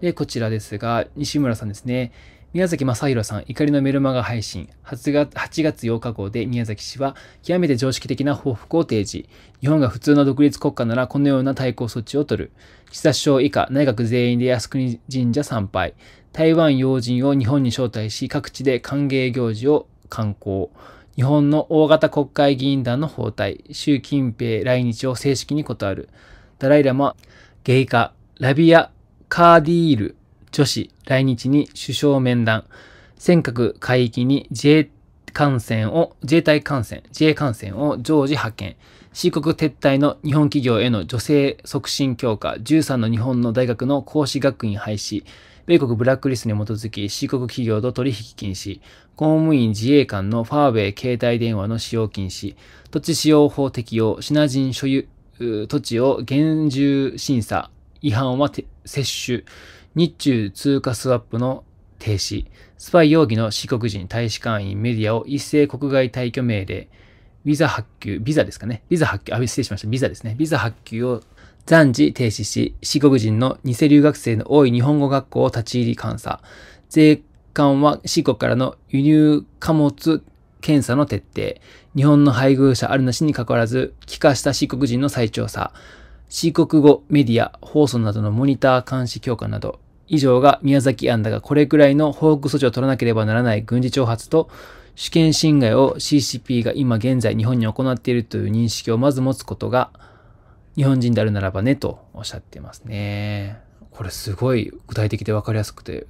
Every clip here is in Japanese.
で、こちらですが、西村さんですね。宮崎正宏さん、怒りのメルマガ配信8月、8月8日号で宮崎氏は、極めて常識的な報復を提示。日本が普通の独立国家ならこのような対抗措置を取る。岸田首相以下、内閣全員で靖国神社参拝。台湾要人を日本に招待し、各地で歓迎行事を観光。日本の大型国会議員団の包帯。習近平来日を正式に断る。ダライラマ、ゲイカ、ラビア、カーディール女子来日に首相面談、尖閣海域に自衛艦船を、自衛隊艦船、自衛艦船を常時派遣、四国撤退の日本企業への女性促進強化、13の日本の大学の講師学院廃止、米国ブラックリストに基づき、四国企業と取引禁止、公務員自衛官のファーウェイ携帯電話の使用禁止、土地使用法適用、品人所有、土地を厳重審査、違反は接種、日中通貨スワップの停止、スパイ容疑の四国人大使館員メディアを一斉国外退去命令、ビザ発給、ビザですかね。ビザ発給、あ、失礼しました。ビザですね。ビザ発給を暫時停止し、四国人の偽留学生の多い日本語学校を立ち入り監査。税関は四国からの輸入貨物検査の徹底。日本の配偶者あるなしに関わらず、帰化した四国人の再調査。シーコ語、メディア、放送などのモニター監視強化など、以上が宮崎安だがこれくらいの報復措置を取らなければならない軍事挑発と主権侵害を CCP が今現在日本に行っているという認識をまず持つことが日本人であるならばねとおっしゃってますね。これすごい具体的でわかりやすくて、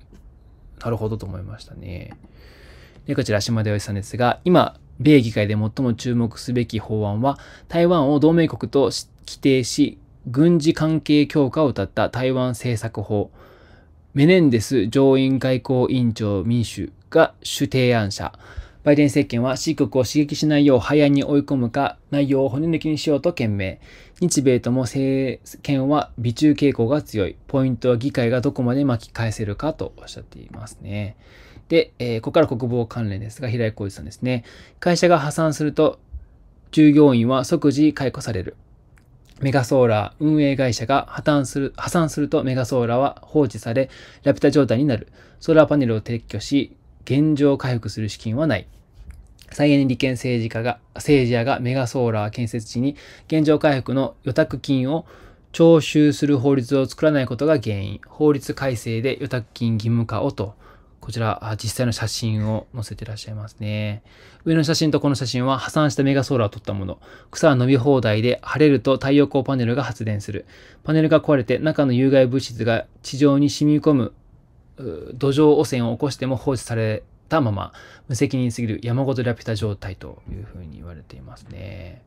なるほどと思いましたね。で、こちら島田しさんですが、今、米議会で最も注目すべき法案は、台湾を同盟国と規定し、軍事関係強化を謳った台湾政策法、メネンデス上院外交委員長民主が主提案者。バイデン政権は C 国を刺激しないよう早に追い込むか、内容を骨抜きにしようと懸命。日米とも政権は微中傾向が強い。ポイントは議会がどこまで巻き返せるかとおっしゃっていますね。で、えー、ここから国防関連ですが、平井浩二さんですね。会社が破産すると、従業員は即時解雇される。メガソーラー運営会社が破綻する、破産するとメガソーラーは放置され、ラピュタ状態になる。ソーラーパネルを撤去し、現状回復する資金はない。再エネ利権政治家が、政治家がメガソーラー建設地に現状回復の予託金を徴収する法律を作らないことが原因。法律改正で予託金義務化をと。こちら、実際の写真を載せてらっしゃいますね。上の写真とこの写真は破産したメガソーラーを撮ったもの。草は伸び放題で晴れると太陽光パネルが発電する。パネルが壊れて中の有害物質が地上に染み込む土壌汚染を起こしても放置されたまま、無責任すぎる山ごとラピュタ状態というふうに言われていますね。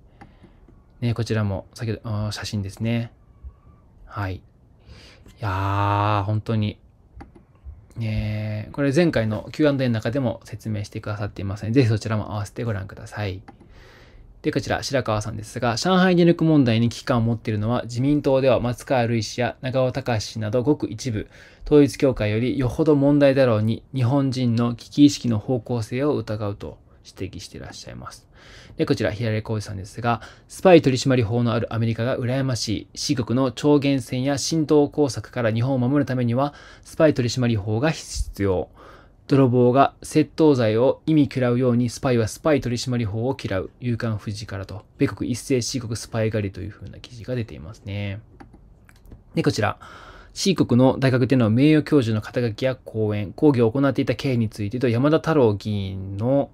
ね、こちらも先ほど、写真ですね。はい。いやー、本当にえー、これ前回の Q&A の中でも説明してくださっていますので、ぜひそちらも合わせてご覧ください。で、こちら、白川さんですが、上海電力問題に危機感を持っているのは、自民党では松川るい氏や長尾隆氏などごく一部、統一教会よりよほど問題だろうに、日本人の危機意識の方向性を疑うと。指摘していらっしゃいます。で、こちら、平井浩二さんですが、スパイ取締法のあるアメリカが羨ましい。四国の超厳選や浸透工作から日本を守るためには、スパイ取締法が必要。泥棒が窃盗罪を意味嫌うようにスパイはスパイ取締法を嫌う。勇敢富士からと、米国一斉四国スパイ狩りという風な記事が出ていますね。で、こちら。C 国の大学での名誉教授の肩書きや講演、講義を行っていた経緯についてと山田太郎議員の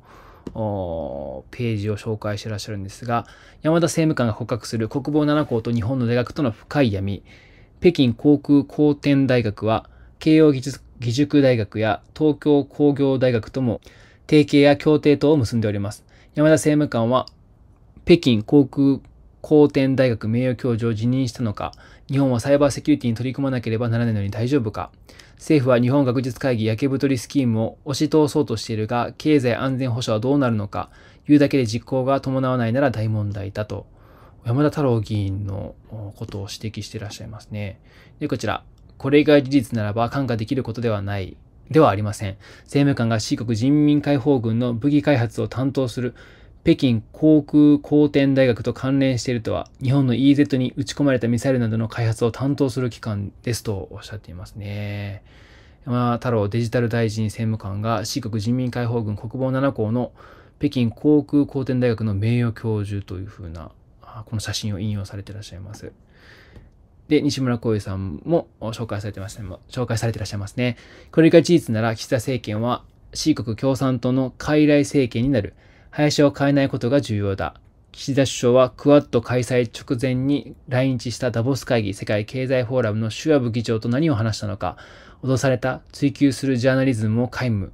ページを紹介してらっしゃるんですが、山田政務官が捕獲する国防7校と日本の大学との深い闇、北京航空航天大学は、慶応義塾大学や東京工業大学とも提携や協定等を結んでおります。山田政務官は、北京航空航天大学名誉教授を辞任したのか、日本はサイバーセキュリティに取り組まなければならないのに大丈夫か政府は日本学術会議やけ太りスキームを押し通そうとしているが、経済安全保障はどうなるのか、言うだけで実行が伴わないなら大問題だと、山田太郎議員のことを指摘していらっしゃいますね。で、こちら。これが事実ならば看過できることではない、ではありません。政務官が C 国人民解放軍の武器開発を担当する北京航空航天大学と関連しているとは、日本の EZ に打ち込まれたミサイルなどの開発を担当する機関ですとおっしゃっていますね。山田太郎デジタル大臣政務官が、四国人民解放軍国防7校の北京航空航天大学の名誉教授というふうな、この写真を引用されていらっしゃいます。で、西村浩之さんも紹介されてました、ね、紹介されていらっしゃいますね。これが事実なら、岸田政権は、四国共産党の傀儡政権になる。林を変えないことが重要だ。岸田首相はクワッド開催直前に来日したダボス会議世界経済フォーラムのシュアブ議長と何を話したのか、脅された、追求するジャーナリズムを皆無。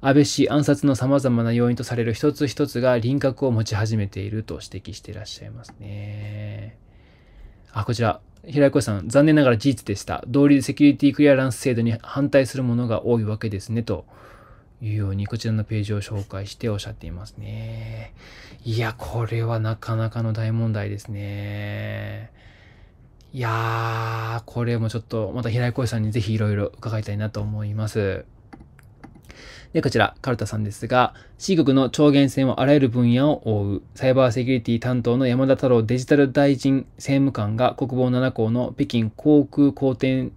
安倍氏暗殺の様々な要因とされる一つ一つが輪郭を持ち始めていると指摘していらっしゃいますね。あ、こちら。平井越さん、残念ながら事実でした。同理セキュリティクリアランス制度に反対するものが多いわけですね、と。いうようにこちらのページを紹介しておっしゃっていますね。いや、これはなかなかの大問題ですね。いやー、これもちょっとまた平井浩さんにぜひいろいろ伺いたいなと思います。で、こちら、カルタさんですが、C 国の超限線はあらゆる分野を覆う、サイバーセキュリティ担当の山田太郎デジタル大臣政務官が国防7校の北京航空航天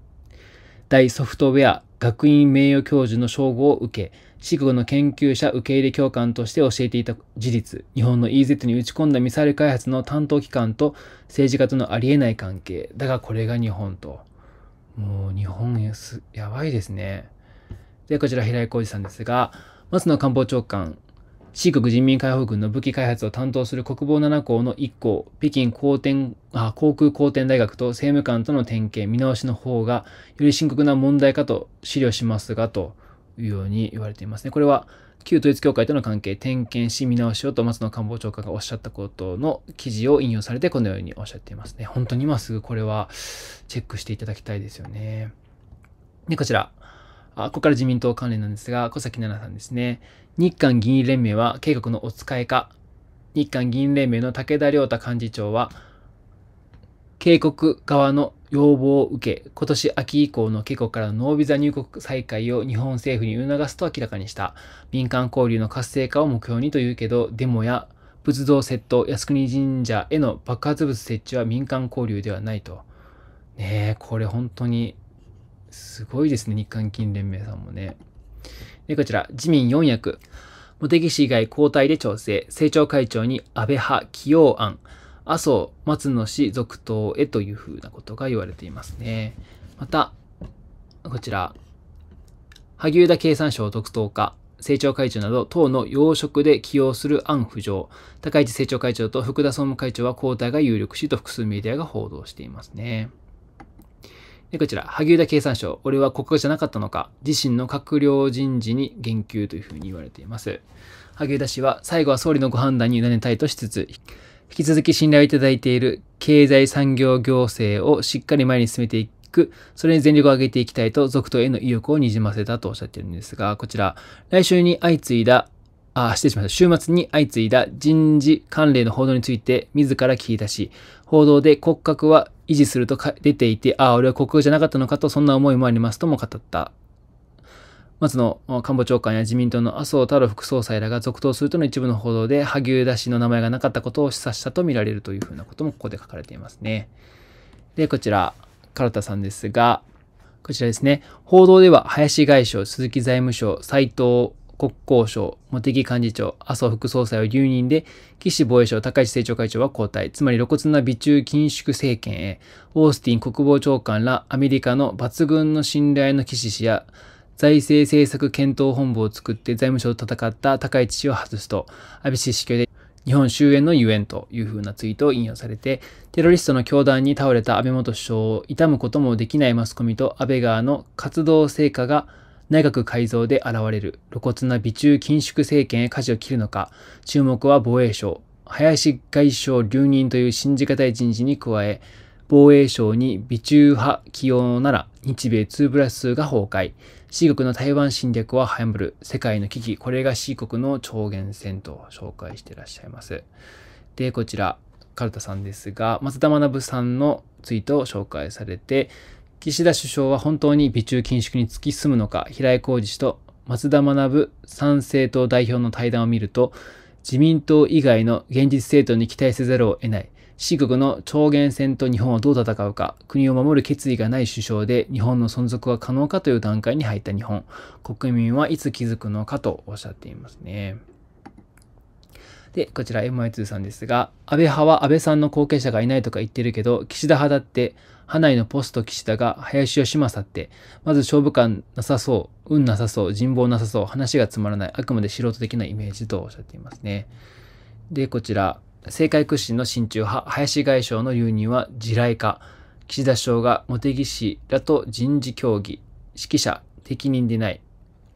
大ソフトウェア学院名誉教授の称号を受け、四国の研究者受け入れ教官として教えていた事実、日本の EZ に打ち込んだミサイル開発の担当機関と政治家とのありえない関係。だがこれが日本と。もう日本ややばいですね。で、こちら平井浩二さんですが、松野官房長官、四国人民解放軍の武器開発を担当する国防7校の1校、北京航天あ航空航天大学と政務官との点検、見直しの方がより深刻な問題かと資料しますがと、いうように言われていますね。これは旧統一教会との関係、点検し見直しをと松野官房長官がおっしゃったことの記事を引用されてこのようにおっしゃっていますね。本当に今すぐこれはチェックしていただきたいですよね。で、こちら。あここから自民党関連なんですが、小崎奈々さんですね。日韓議員連盟は計画のお使いか。日韓議員連盟の武田良太幹事長は、警告側の要望を受け、今年秋以降のケコからのノービザ入国再開を日本政府に促すと明らかにした。民間交流の活性化を目標にというけど、デモや仏像窃盗、靖国神社への爆発物設置は民間交流ではないと。ねえ、これ本当にすごいですね、日韓金連盟さんもね。で、こちら、自民4役。茂木氏以外交代で調整。政調会長に安倍派起用案。阿蘇、松野氏続投へというふうなことが言われていますね。また、こちら、萩生田経産省続投か、政調会長など党の要職で起用する案浮上、高市政調会長と福田総務会長は交代が有力しと複数メディアが報道していますね。で、こちら、萩生田経産省、俺は国家じゃなかったのか、自身の閣僚人事に言及というふうに言われています。萩生田氏は、最後は総理のご判断に委ねたいとしつつ、引き続き信頼をいただいている経済産業行政をしっかり前に進めていく、それに全力を挙げていきたいと、続投への意欲をにじませたとおっしゃってるんですが、こちら、来週に相次いだ、あ、失礼しました。週末に相次いだ人事関連の報道について自ら聞いたし、報道で骨格は維持すると出ていて、ああ、俺は国空じゃなかったのかと、そんな思いもありますとも語った松野官房長官や自民党の麻生太郎副総裁らが続投するとの一部の報道で、萩生田氏の名前がなかったことを示唆したとみられるというふうなこともここで書かれていますね。で、こちら、唐田さんですが、こちらですね、報道では林外相、鈴木財務省、斉藤国交省、茂木幹事長、麻生副総裁を留任で、岸防衛省、高市政調会長は交代、つまり露骨な備中緊縮政権へ、オースティン国防長官らアメリカの抜群の信頼の岸氏や、財政政策検討本部を作って財務省と戦った高市氏を外すと、安倍氏死去で日本終焉のゆえんというふうなツイートを引用されて、テロリストの教団に倒れた安倍元首相を悼むこともできないマスコミと安倍側の活動成果が内閣改造で現れる露骨な美中緊縮政権へ舵を切るのか、注目は防衛省、林外相留任という信じがたい人事に加え、防衛省に美中派起用なら日米2プラスが崩壊。四国の台湾侵略は早まる世界の危機、これが四国の超限戦と紹介していらっしゃいます。で、こちら、カルタさんですが、松田学さんのツイートを紹介されて、岸田首相は本当に備中緊縮に突き進むのか、平井浩二氏と松田学参政党代表の対談を見ると、自民党以外の現実政党に期待せざるを得ない。四国の長元戦と日本をどう戦うか、国を守る決意がない首相で、日本の存続は可能かという段階に入った日本、国民はいつ気づくのかとおっしゃっていますね。で、こちら MI2 さんですが、安倍派は安倍さんの後継者がいないとか言ってるけど、岸田派だって、派内のポスト岸田が林芳正って、まず勝負感なさそう、運なさそう、人望なさそう、話がつまらない、あくまで素人的なイメージとおっしゃっていますね。で、こちら、政界屈指の親中派、林外相の留任は地雷化。岸田首相が茂木氏らと人事協議、指揮者、適任でない、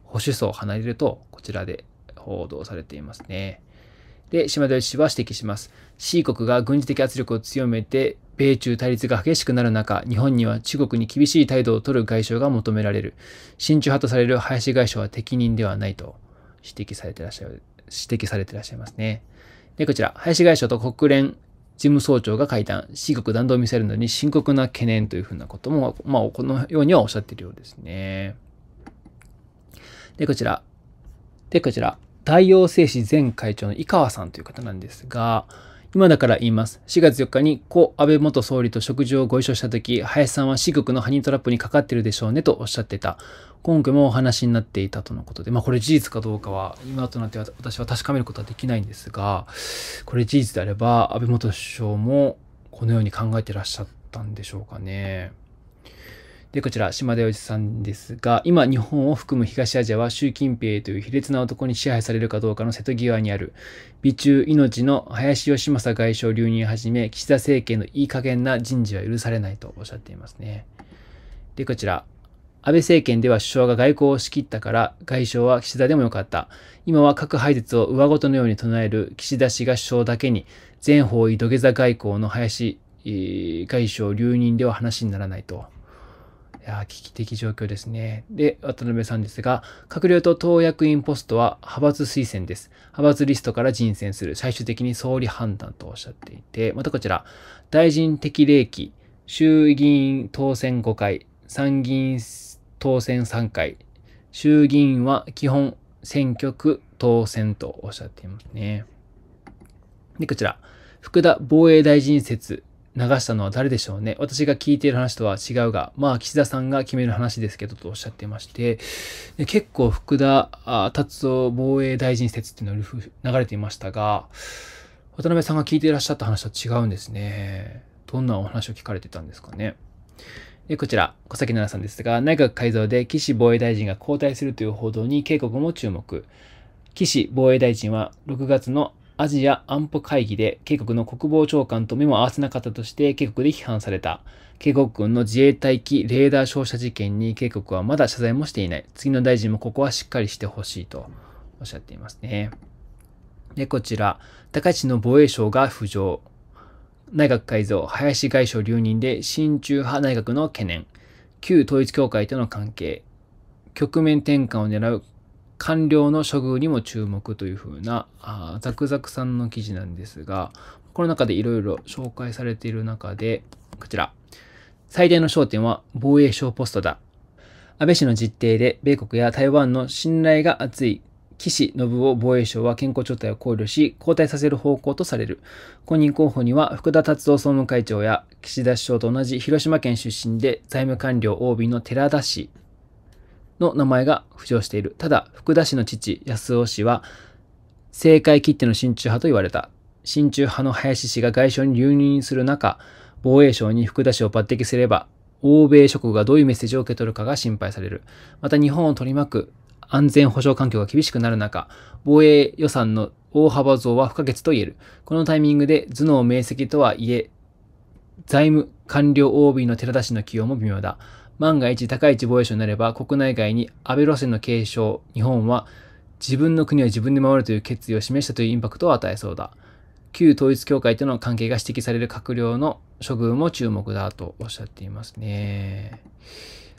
保守層を離れると、こちらで報道されていますね。で、島田氏は指摘します。C 国が軍事的圧力を強めて、米中対立が激しくなる中、日本には中国に厳しい態度を取る外相が求められる。親中派とされる林外相は適任ではないと指摘されてらっしゃる、指摘されてらっしゃいますね。で、こちら、林外相と国連事務総長が会談、四国弾道ミサイルのに深刻な懸念というふうなことも、まあ、このようにはおっしゃっているようですね。で、こちら。で、こちら。太陽製紙前会長の井川さんという方なんですが、今だから言います。4月4日に故安倍元総理と食事をご一緒した時、林さんは四国のハニートラップにかかってるでしょうねとおっしゃってた。根拠もお話になっていたとのことで、まあこれ事実かどうかは今となっては私は確かめることはできないんですが、これ事実であれば安倍元首相もこのように考えてらっしゃったんでしょうかね。で、こちら、島田洋一さんですが、今、日本を含む東アジアは習近平という卑劣な男に支配されるかどうかの瀬戸際にある、美中命の林義政外相留任はじめ、岸田政権のいい加減な人事は許されないとおっしゃっていますね。で、こちら、安倍政権では首相が外交を仕切ったから外相は岸田でもよかった。今は核廃絶を上ごとのように唱える岸田氏が首相だけに全方位土下座外交の林外相留任では話にならないと。いや危機的状況ですね。で、渡辺さんですが、閣僚と党役員ポストは派閥推薦です。派閥リストから人選する。最終的に総理判断とおっしゃっていて、またこちら、大臣適齢期、衆議院当選5回、参議院当選3回、衆議院は基本選挙区当選とおっしゃっていますね。で、こちら、福田防衛大臣説流したのは誰でしょうね。私が聞いている話とは違うが、まあ、岸田さんが決める話ですけど、とおっしゃってまして、結構福田達夫防衛大臣説っていうのが流れていましたが、渡辺さんが聞いていらっしゃった話とは違うんですね。どんなお話を聞かれてたんですかね。でこちら、小崎奈々さんですが、内閣改造で岸防衛大臣が交代するという報道に警告も注目。岸防衛大臣は6月のアジア安保会議で警谷の国防長官と目も合わせなかったとして警谷で批判された。警谷軍の自衛隊機レーダー照射事件に警谷はまだ謝罪もしていない。次の大臣もここはしっかりしてほしいとおっしゃっていますね。で、こちら、高市の防衛省が浮上。内閣改造、林外相留任で親中派内閣の懸念。旧統一教会との関係。局面転換を狙う官僚の処遇にも注目というふうなあザクザクさんの記事なんですが、この中でいろいろ紹介されている中で、こちら。最大の焦点は防衛省ポストだ。安倍氏の実定で米国や台湾の信頼が厚い岸信夫防衛省は健康状態を考慮し、交代させる方向とされる。公認候補には福田達夫総務会長や岸田首相と同じ広島県出身で財務官僚 OB の寺田氏の名前が浮上している。ただ、福田氏の父、安尾氏は、政界切手の親中派と言われた。親中派の林氏が外相に留任する中、防衛省に福田氏を抜擢すれば、欧米諸国がどういうメッセージを受け取るかが心配される。また日本を取り巻く安全保障環境が厳しくなる中、防衛予算の大幅増は不可欠と言える。このタイミングで頭脳明晰とはいえ、財務官僚 OB の寺田氏の起用も微妙だ。万が一高市防衛省になれば国内外に安倍路線の継承、日本は自分の国は自分で守るという決意を示したというインパクトを与えそうだ。旧統一教会との関係が指摘される閣僚の処遇も注目だとおっしゃっていますね。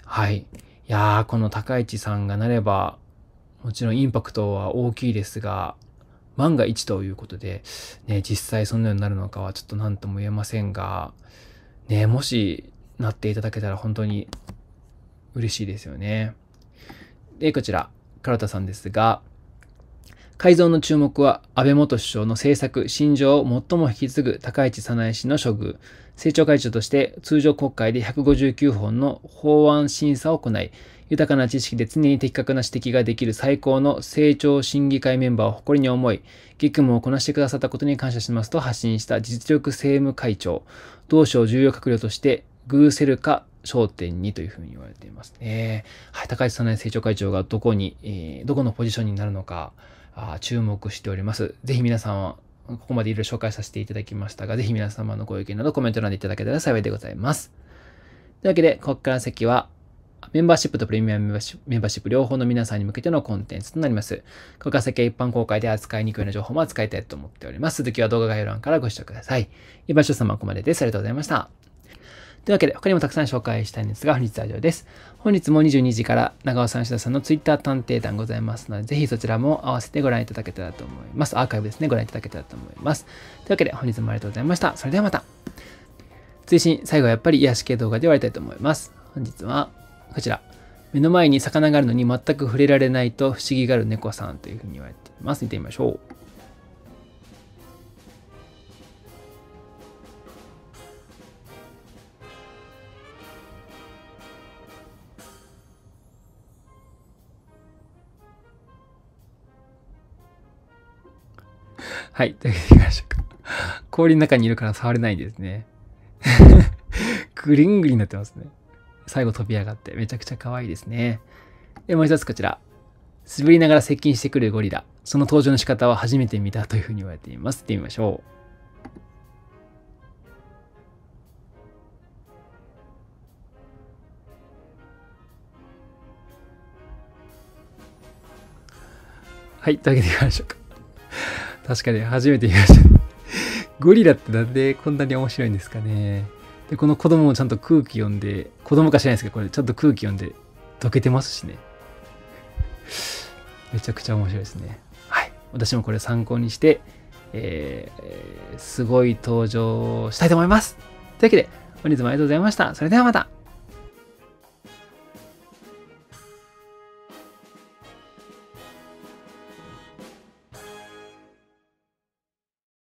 はい。いやー、この高市さんがなれば、もちろんインパクトは大きいですが、万が一ということで、ね、実際そのようになるのかはちょっと何とも言えませんが、ね、もしなっていただけたら本当に嬉しいですよね。で、こちら、唐田さんですが、改造の注目は安倍元首相の政策、信条を最も引き継ぐ高市早苗氏の処遇。政調会長として通常国会で159本の法案審査を行い、豊かな知識で常に的確な指摘ができる最高の政調審議会メンバーを誇りに思い、激務をこなしてくださったことに感謝しますと発信した実力政務会長。同省重要閣僚としてグーセルか焦点にというふうに言われていますね。はい、高市んね。政調会長がどこに、えー、どこのポジションになるのか、あ注目しております。ぜひ皆さんは、ここまでいろいろ紹介させていただきましたが、ぜひ皆様のご意見などコメント欄でいただけたら幸いでございます。というわけで、ここから先は、メンバーシップとプレミアムメンバーシップ両方の皆さんに向けてのコンテンツとなります。ここから先は一般公開で扱いにくいような情報も扱いたいと思っております。続きは動画概要欄からご視聴ください。居場所様はここまでです。ありがとうございました。というわけで、他にもたくさん紹介したいんですが、本日は以上です。本日も22時から長尾さん、吉田さんの Twitter 探偵団ございますので、ぜひそちらも合わせてご覧いただけたらと思います。アーカイブですね、ご覧いただけたらと思います。というわけで、本日もありがとうございました。それではまた。追伸、最後はやっぱり癒し系動画で終わりたいと思います。本日は、こちら。目の前に魚があるのに全く触れられないと不思議がる猫さんというふうに言われています。見てみましょう。はい。というわけで行きましょうか。氷の中にいるから触れないですね。グリングリになってますね。最後飛び上がって、めちゃくちゃ可愛いですね。で、もう一つこちら。滑りながら接近してくるゴリラ。その登場の仕方は初めて見たというふうに言われています。行ってみましょう。はい、というわけでいかしょうか。確かに初めて言いましたゴリラってなんでこんなに面白いんですかね。で、この子供もちゃんと空気読んで、子供か知らないですけど、これちゃんと空気読んで溶けてますしね。めちゃくちゃ面白いですね。はい。私もこれ参考にして、えー、すごい登場したいと思います。というわけで、本日もありがとうございました。それではまた。